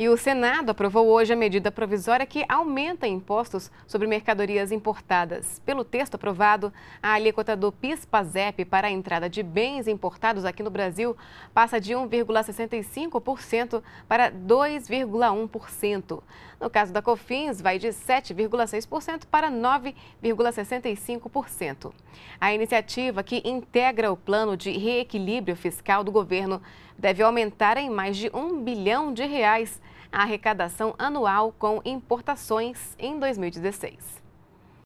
E o Senado aprovou hoje a medida provisória que aumenta impostos sobre mercadorias importadas. Pelo texto aprovado, a alíquota do PIS-PASEP para a entrada de bens importados aqui no Brasil passa de 1,65% para 2,1%. No caso da COFINS, vai de 7,6% para 9,65%. A iniciativa que integra o plano de reequilíbrio fiscal do governo deve aumentar em mais de 1 bilhão de reais a arrecadação anual com importações em 2016.